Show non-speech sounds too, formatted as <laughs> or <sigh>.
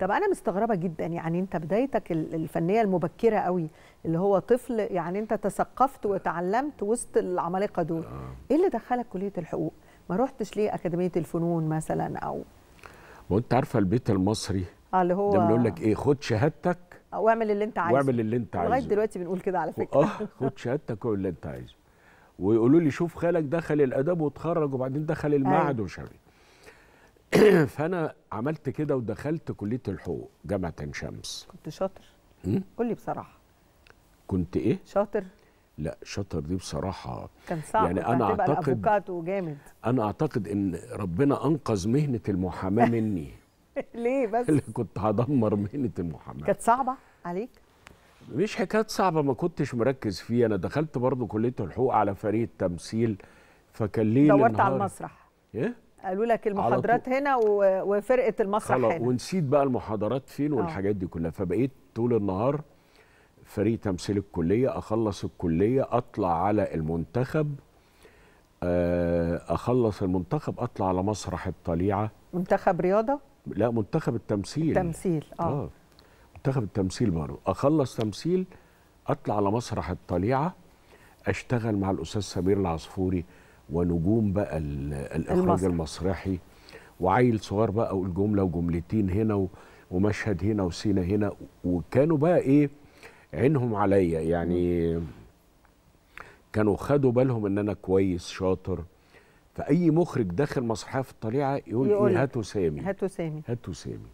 طب انا مستغربه جدا يعني انت بدايتك الفنيه المبكره قوي اللي هو طفل يعني انت تثقفت وتعلمت وسط العمالقه دول آه. ايه اللي دخلك كليه الحقوق ما رحتش ليه اكاديميه الفنون مثلا او ما انت عارفه البيت المصري آه، اللي هو ده بيقول لك ايه خد شهادتك واعمل اللي انت عايزه واعمل اللي انت عايزه لغايه دلوقتي بنقول كده على فكره اه خد شهادتك واعمل اللي انت عايزه ويقولوا لي شوف خالك دخل الاداب وتخرج وبعدين دخل المعهد ومش أيوه. عارف <coughs> فانا عملت كده ودخلت كليه الحقوق جامعه عين شمس كنت شاطر قول لي بصراحه كنت ايه شاطر لا شاطر دي بصراحه كان صعب يعني انا اعتقد جامد انا اعتقد ان ربنا انقذ مهنه المحاماه <laughs> مني ليه بس اللي <laughs> كنت هدمر مهنه المحاماه كانت صعبه عليك مش حكايه صعبه ما كنتش مركز فيها انا دخلت برضه كليه الحقوق على فريق التمثيل فكان لي دورت على المسرح ايه قالوا لك المحاضرات هنا وفرقه المسرح هنا ونسيت بقى المحاضرات فين آه. والحاجات دي كلها فبقيت طول النهار فريق تمثيل الكليه اخلص الكليه اطلع على المنتخب آه، اخلص المنتخب اطلع على مسرح الطليعه منتخب رياضه لا منتخب التمثيل التمثيل اه, آه. منتخب التمثيل برضه اخلص تمثيل اطلع على مسرح الطليعه اشتغل مع الاستاذ سمير العصفوري ونجوم بقى الاخراج المصر. المسرحي وعيل صغير بقى اقول جمله وجملتين هنا ومشهد هنا وسينا هنا وكانوا بقى ايه عينهم عليا يعني كانوا خدوا بالهم ان انا كويس شاطر فاي مخرج داخل مسرحيه في الطليعه يقول, إيه؟ يقول إيه هاتوا سامي هاتوا سامي هاتوا سامي